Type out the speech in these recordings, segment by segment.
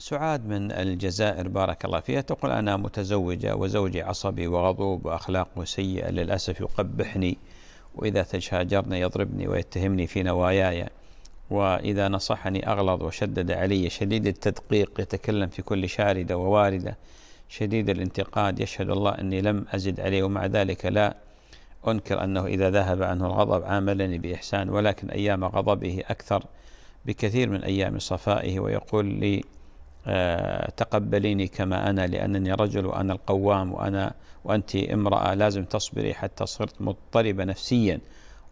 سعاد من الجزائر بارك الله فيها تقول أنا متزوجة وزوجي عصبي وغضوب وأخلاقه سيئة للأسف يقبحني وإذا تشاجرنا يضربني ويتهمني في نواياي وإذا نصحني أغلظ وشدد علي شديد التدقيق يتكلم في كل شاردة وواردة شديد الانتقاد يشهد الله أني لم أزد عليه ومع ذلك لا أنكر أنه إذا ذهب عنه الغضب عاملني بإحسان ولكن أيام غضبه أكثر بكثير من أيام صفائه ويقول لي آه، تقبليني كما أنا لأنني رجل وأنا القوام وأنا وأنت امرأة لازم تصبري حتى صرت مضطربة نفسيا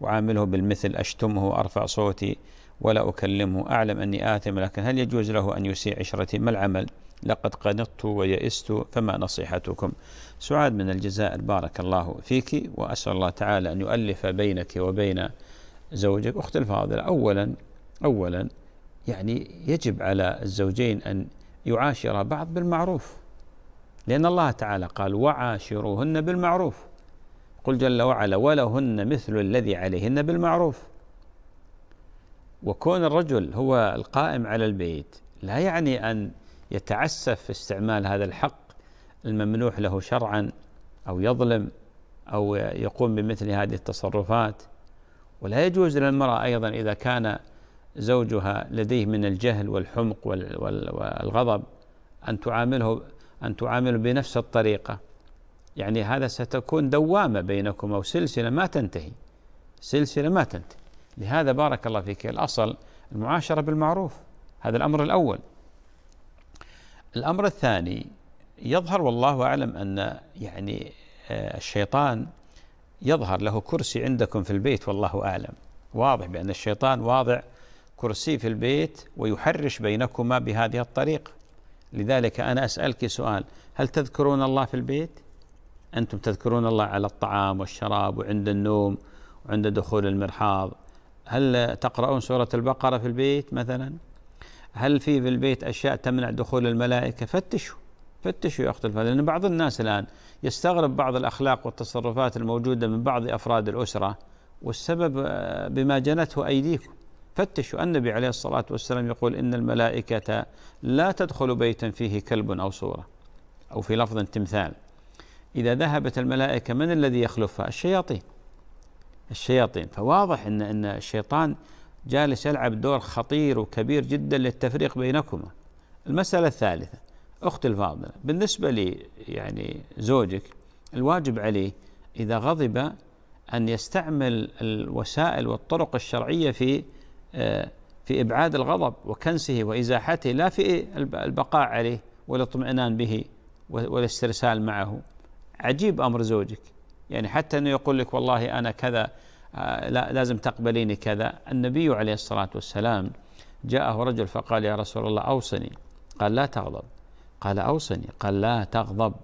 وعامله بالمثل أشتمه أرفع صوتي ولا أكلمه أعلم أني آثم لكن هل يجوز له أن يسيء عشرتي ما العمل لقد قنطت ويئست فما نصيحتكم سعاد من الجزائر بارك الله فيك وأسأل الله تعالى أن يؤلف بينك وبين زوجك أخت الفاضلة أولا أولا يعني يجب على الزوجين أن يعاشر بعض بالمعروف لأن الله تعالى قال وعاشروهن بالمعروف قل جل وعلا ولهن مثل الذي عليهن بالمعروف وكون الرجل هو القائم على البيت لا يعني أن يتعسف في استعمال هذا الحق الممنوح له شرعا أو يظلم أو يقوم بمثل هذه التصرفات ولا يجوز للمرأة أيضا إذا كان زوجها لديه من الجهل والحمق والغضب أن تعامله أن تعامله بنفس الطريقة يعني هذا ستكون دوامة بينكم أو سلسلة ما تنتهي سلسلة ما تنتهي لهذا بارك الله فيك الأصل المعاشرة بالمعروف هذا الأمر الأول الأمر الثاني يظهر والله أعلم أن يعني آه، الشيطان يظهر له كرسي عندكم في البيت والله أعلم واضح بأن الشيطان واضع كرسي في البيت ويحرش بينكما بهذه الطريقة لذلك أنا أسألك سؤال هل تذكرون الله في البيت؟ أنتم تذكرون الله على الطعام والشراب وعند النوم وعند دخول المرحاض هل تقرؤون سورة البقرة في البيت مثلا؟ هل في في البيت أشياء تمنع دخول الملائكة؟ فتشوا فتشوا يا أخت لأن بعض الناس الآن يستغرب بعض الأخلاق والتصرفات الموجودة من بعض أفراد الأسرة والسبب آه، بما جنته أيديكم فتشوا النبي عليه الصلاة والسلام يقول إن الملائكة لا تدخل بيتا فيه كلب أو صورة أو في لفظ تمثال إذا ذهبت الملائكة من الذي يخلفها الشياطين الشياطين فواضح أن أن الشيطان جالس يلعب دور خطير وكبير جدا للتفريق بينكما المسألة الثالثة أختي الفاضلة بالنسبة لي يعني زوجك الواجب عليه إذا غضب أن يستعمل الوسائل والطرق الشرعية في آه، في إبعاد الغضب وكنسه وإزاحته لا في البقاء عليه والاطمئنان به والاسترسال معه عجيب أمر زوجك يعني حتى أنه يقول لك والله أنا كذا آه، لا لازم تقبليني كذا النبي عليه الصلاة والسلام جاءه رجل فقال يا رسول الله أوصني قال لا تغضب قال أوصني قال لا تغضب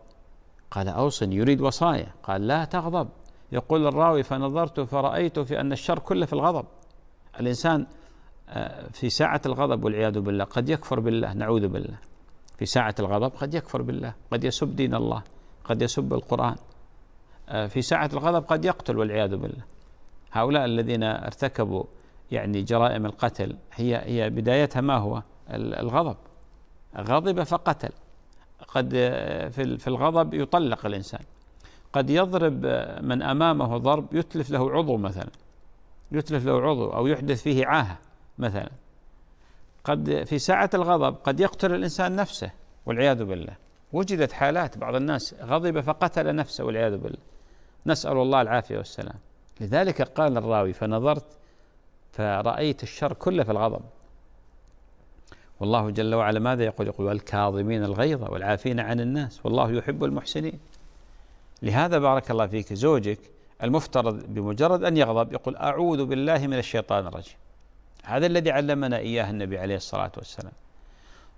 قال أوصني يريد وصايا قال لا تغضب يقول الراوي فنظرت فرأيت في أن الشر كله في الغضب الإنسان آه، في ساعة الغضب والعياذ بالله قد يكفر بالله نعوذ بالله في ساعة الغضب قد يكفر بالله قد يسب دين الله قد يسب القرآن آه، في ساعة الغضب قد يقتل والعياذ بالله هؤلاء الذين ارتكبوا يعني جرائم القتل هي هي بدايتها ما هو الغضب غضب فقتل قد آه، في في الغضب يطلق الإنسان قد يضرب من أمامه ضرب يتلف له عضو مثلا يتلف له عضو أو يحدث فيه عاهة مثلا قد في ساعة الغضب قد يقتل الإنسان نفسه والعياذ بالله وجدت حالات بعض الناس غضب فقتل نفسه والعياذ بالله نسأل الله العافية والسلام لذلك قال الراوي فنظرت فرأيت الشر كله في الغضب والله جل وعلا ماذا يقول يقول والكاظمين الغيظ والعافين عن الناس والله يحب المحسنين لهذا بارك الله فيك زوجك المفترض بمجرد أن يغضب يقول أعوذ بالله من الشيطان الرجيم هذا الذي علمنا إياه النبي عليه الصلاة والسلام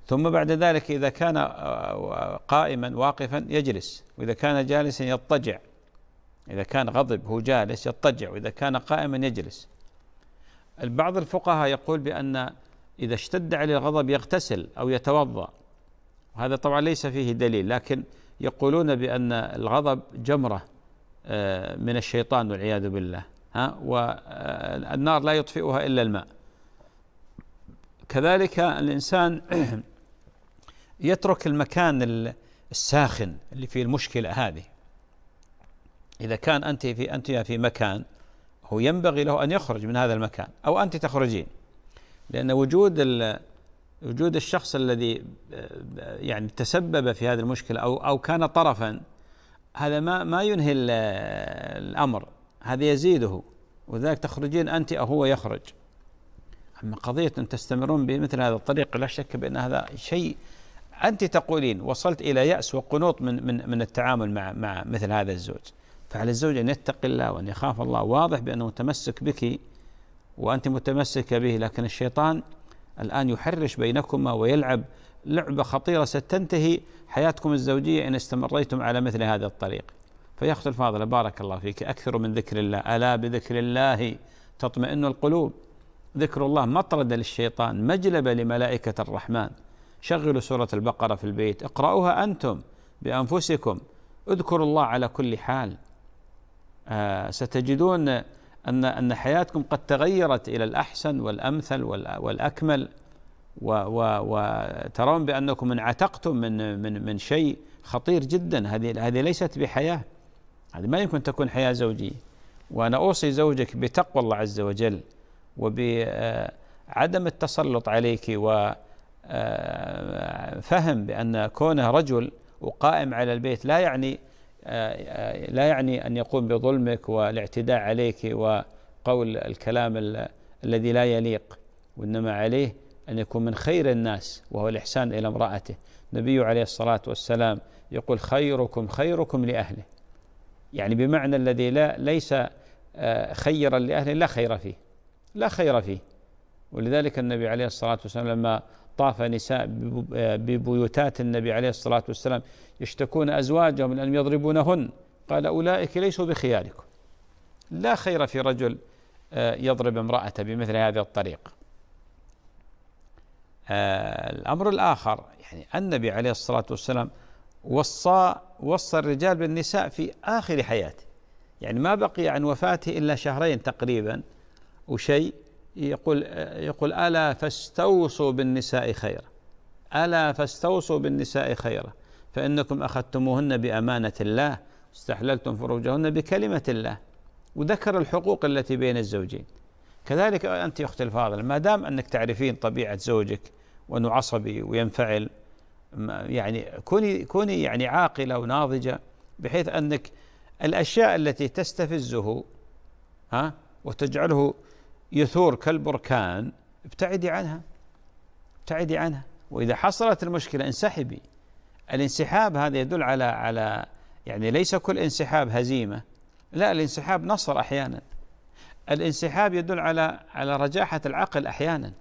ثم بعد ذلك إذا كان آه، آه، قائما واقفا يجلس وإذا كان جالسا يضطجع إذا كان غضب هو جالس يضطجع وإذا كان قائما يجلس بعض الفقهاء يقول بأن إذا اشتد عليه الغضب يغتسل أو يتوضأ وهذا طبعا ليس فيه دليل لكن يقولون بأن الغضب جمرة آه، من الشيطان والعياذ بالله ها والنار آه، لا يطفئها إلا الماء كذلك الإنسان يترك المكان الساخن اللي فيه المشكلة هذه إذا كان أنت في أنت في مكان هو ينبغي له أن يخرج من هذا المكان أو أنت تخرجين لأن وجود وجود الشخص الذي آه، يعني تسبب في هذه المشكلة أو أو كان طرفا هذا ما ما ينهي الامر هذا يزيده وذلك تخرجين انت او هو يخرج اما قضيه ان تستمرون بمثل هذا الطريق لا شك بان هذا شيء انت تقولين وصلت الى ياس وقنوط من من من التعامل مع مع مثل هذا الزوج فعلى الزوج ان يتقي الله وان يخاف الله واضح بانه متمسك بك وانت متمسكه به لكن الشيطان الان يحرش بينكما ويلعب لعبة خطيرة ستنتهي حياتكم الزوجية إن استمريتم على مثل هذا الطريق فيا أخت الفاضلة بارك الله فيك أكثر من ذكر الله ألا بذكر الله تطمئن القلوب ذكر الله مطرد للشيطان مجلبة لملائكة الرحمن شغلوا سورة البقرة في البيت اقرأوها أنتم بأنفسكم اذكروا الله على كل حال آه ستجدون أن أن حياتكم قد تغيرت إلى الأحسن والأمثل والأكمل وترون بانكم انعتقتم من من من شيء خطير جدا هذه هذه ليست بحياه هذه ما يمكن تكون حياه زوجيه وانا اوصي زوجك بتقوى الله عز وجل وبعدم التسلط عليك وفهم آه، بان كونه رجل وقائم على البيت لا يعني آه، لا يعني ان يقوم بظلمك والاعتداء عليك وقول الكلام الذي لا يليق وانما عليه أن يكون من خير الناس وهو الإحسان إلى امرأته النبي عليه الصلاة والسلام يقول خيركم خيركم لأهله يعني بمعنى الذي لا ليس آه، خيرا لأهله لا خير فيه لا خير فيه ولذلك النبي عليه الصلاة والسلام لما طاف نساء آه، ببيوتات النبي عليه الصلاة والسلام يشتكون أزواجهم من أن يضربونهن قال أولئك ليسوا بخياركم لا خير في رجل آه، يضرب امرأته بمثل هذه الطريقة آه، الأمر الآخر يعني النبي عليه الصلاة والسلام وصى وصى الرجال بالنساء في آخر حياته يعني ما بقي عن وفاته إلا شهرين تقريبا وشيء يقول يقول ألا فاستوصوا بالنساء خيرا ألا فاستوصوا بالنساء خيرا فإنكم أخذتموهن بأمانة الله استحللتم فروجهن بكلمة الله وذكر الحقوق التي بين الزوجين كذلك أنت أختي الفاضلة ما دام أنك تعرفين طبيعة زوجك وأنه عصبي وينفعل يعني كوني كوني يعني عاقلة وناضجة بحيث أنك الأشياء التي تستفزه ها وتجعله يثور كالبركان ابتعدي عنها ابتعدي عنها وإذا حصلت المشكلة انسحبي الانسحاب هذا يدل على على يعني ليس كل انسحاب هزيمة لا الانسحاب نصر أحيانا الانسحاب يدل على على رجاحة العقل أحيانا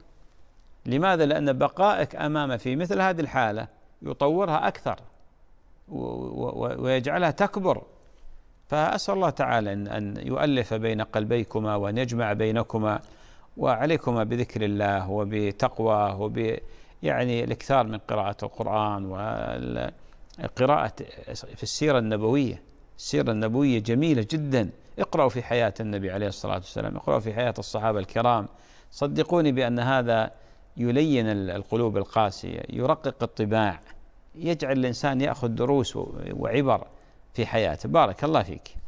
لماذا؟ لأن بقائك أمامه في مثل هذه الحالة يطورها أكثر ويجعلها تكبر فأسأل الله تعالى أن أن يؤلف بين قلبيكما وأن يجمع بينكما وعليكما بذكر الله وبتقواه وب يعني الاكثار من قراءة القرآن وقراءة في السيرة النبوية السيرة النبوية جميلة جدا اقرأوا في حياة النبي عليه الصلاة والسلام اقرأوا في حياة الصحابة الكرام صدقوني بأن هذا يلين القلوب القاسية يرقق الطباع يجعل الإنسان يأخذ دروس وعبر في حياته بارك الله فيك